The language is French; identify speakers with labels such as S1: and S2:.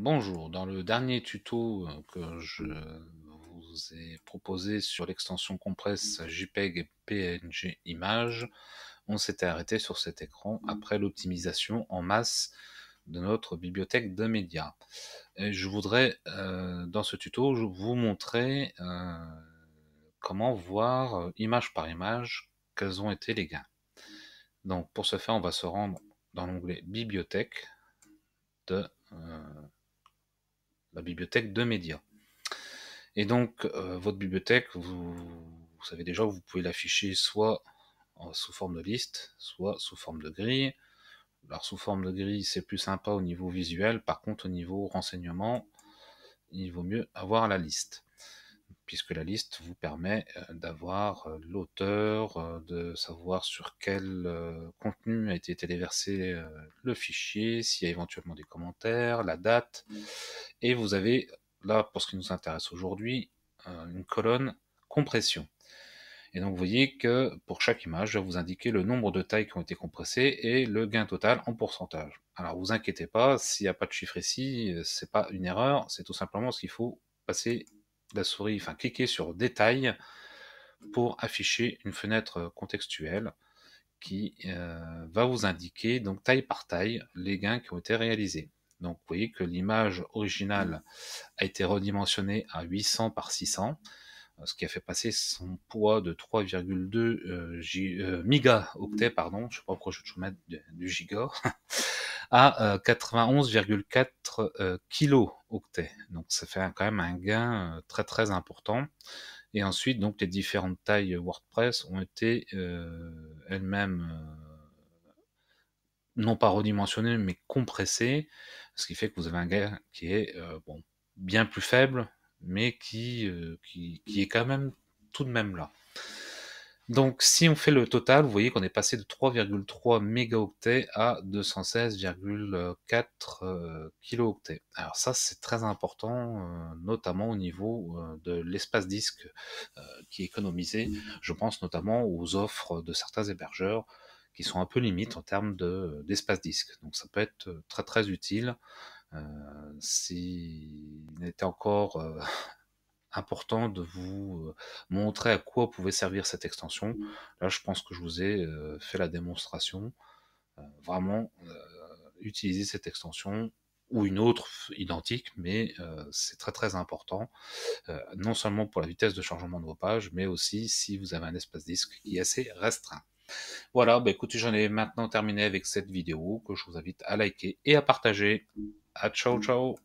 S1: Bonjour, dans le dernier tuto euh, que je vous ai proposé sur l'extension compresse JPEG et PNG Images on s'était arrêté sur cet écran après l'optimisation en masse de notre bibliothèque de médias. Et je voudrais, euh, dans ce tuto, vous montrer euh, comment voir image par image quels ont été les gains. Donc pour ce faire, on va se rendre dans l'onglet bibliothèque de bibliothèque de médias. Et donc, euh, votre bibliothèque, vous, vous, savez déjà, vous pouvez l'afficher soit sous forme de liste, soit sous forme de grille. Alors, sous forme de grille, c'est plus sympa au niveau visuel. Par contre, au niveau renseignement, il vaut mieux avoir la liste puisque la liste vous permet euh, d'avoir euh, l'auteur, euh, de savoir sur quel contenu a été téléversé le fichier, s'il y a éventuellement des commentaires, la date. Et vous avez, là, pour ce qui nous intéresse aujourd'hui, une colonne compression. Et donc vous voyez que pour chaque image, je vais vous indiquer le nombre de tailles qui ont été compressées et le gain total en pourcentage. Alors vous inquiétez pas, s'il n'y a pas de chiffre ici, c'est pas une erreur, c'est tout simplement ce qu'il faut passer la souris, enfin cliquez sur détail pour afficher une fenêtre euh, contextuelle qui euh, va vous indiquer donc taille par taille les gains qui ont été réalisés. Donc vous voyez que l'image originale a été redimensionnée à 800 par 600, euh, ce qui a fait passer son poids de 3,2 euh, pardon, je ne sais pas pourquoi je vais mettre du, du à 91,4 kilo octets. Donc ça fait quand même un gain euh, très très important. Et ensuite, donc les différentes tailles WordPress ont été euh, elles-mêmes euh, non pas redimensionnées, mais compressées, ce qui fait que vous avez un gain qui est bon, bien plus faible, mais qui est quand même tout de même là. Donc si on fait le total, vous voyez qu'on est passé de 3,3 mégaoctets à 216,4 euh, kilooctets. Alors ça c'est très important, euh, notamment au niveau euh, de l'espace disque qui est économisé. Je pense notamment aux offres de certains hébergeurs qui sont un peu limites en termes d'espace disque. Donc ça peut être très très utile. s'il était encore important de vous montrer à quoi pouvait servir cette extension. Mmh. Là, je pense que je vous ai fait la démonstration. vraiment, utiliser cette extension ou une autre identique, mais c'est très très important, non seulement pour la vitesse de chargement de vos pages, mais aussi si vous avez un espace disque qui est assez restreint. Voilà, bah écoutez, j'en ai maintenant terminé avec cette vidéo que je vous invite à liker et à partager. À ciao mmh. ciao